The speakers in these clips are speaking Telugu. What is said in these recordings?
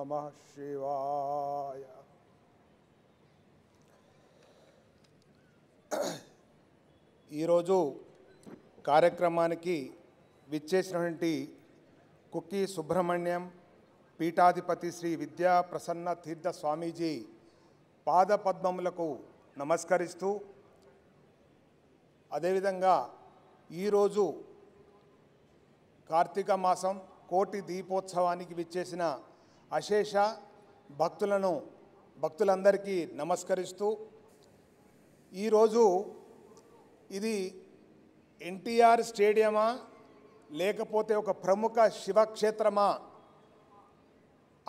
నమ శివాయ ఈరోజు కార్యక్రమానికి విచ్చేసినటువంటి కుక్కి సుబ్రహ్మణ్యం పీఠాధిపతి శ్రీ విద్యా ప్రసన్న తీర్థ స్వామీజీ పాదపద్మములకు నమస్కరిస్తూ అదేవిధంగా ఈరోజు కార్తీక మాసం కోటి దీపోత్సవానికి విచ్చేసిన అశేష భక్తులను భక్తులందరికీ నమస్కరిస్తూ ఈరోజు ఇది ఎన్టీఆర్ స్టేడియమా లేకపోతే ఒక ప్రముఖ శివక్షేత్రమా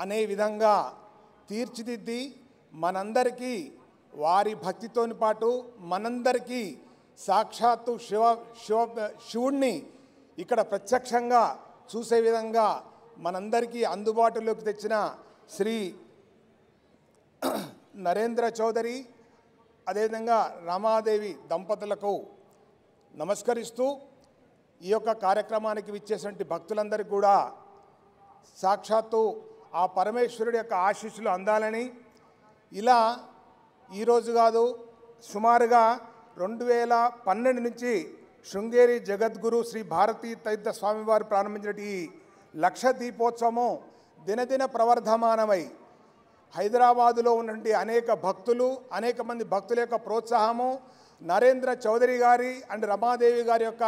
అనే విధంగా తీర్చిదిద్ది మనందరికీ వారి భక్తితోని పాటు మనందరికీ సాక్షాత్తు శివ శివ శివుణ్ణి ఇక్కడ ప్రత్యక్షంగా చూసే విధంగా మనందరికీ అందుబాటులోకి తెచ్చిన శ్రీ నరేంద్ర చౌదరి అదేవిధంగా రామాదేవి దంపతులకు నమస్కరిస్తూ ఈ యొక్క కార్యక్రమానికి విచ్చేసినటువంటి భక్తులందరికీ కూడా సాక్షాత్తు ఆ పరమేశ్వరుడి యొక్క ఆశీస్సులు అందాలని ఇలా ఈరోజు కాదు సుమారుగా రెండు వేల పన్నెండు నుంచి శృంగేరి జగద్గురు శ్రీ భారతీ తైత స్వామివారు ప్రారంభించిన ఈ లక్ష దీపోత్సవం దినదిన ప్రవర్ధమానమై హైదరాబాదులో ఉన్నటువంటి అనేక భక్తులు అనేక మంది భక్తుల యొక్క ప్రోత్సాహము నరేంద్ర చౌదరి గారి అండ్ రమాదేవి గారి యొక్క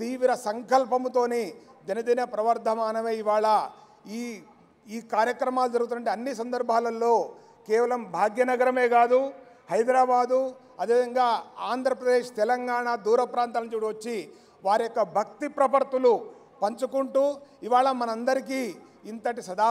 తీవ్ర సంకల్పముతోని దినదిన ప్రవర్ధమానమే ఇవాళ ఈ ఈ కార్యక్రమాలు జరుగుతున్న అన్ని సందర్భాలలో కేవలం భాగ్యనగరమే కాదు హైదరాబాదు అదేవిధంగా ఆంధ్రప్రదేశ్ తెలంగాణ దూర ప్రాంతాల నుంచి వచ్చి వారి యొక్క భక్తి ప్రపర్తులు పంచుకుంటూ ఇవాళ మనందరికీ ఇంతటి సదా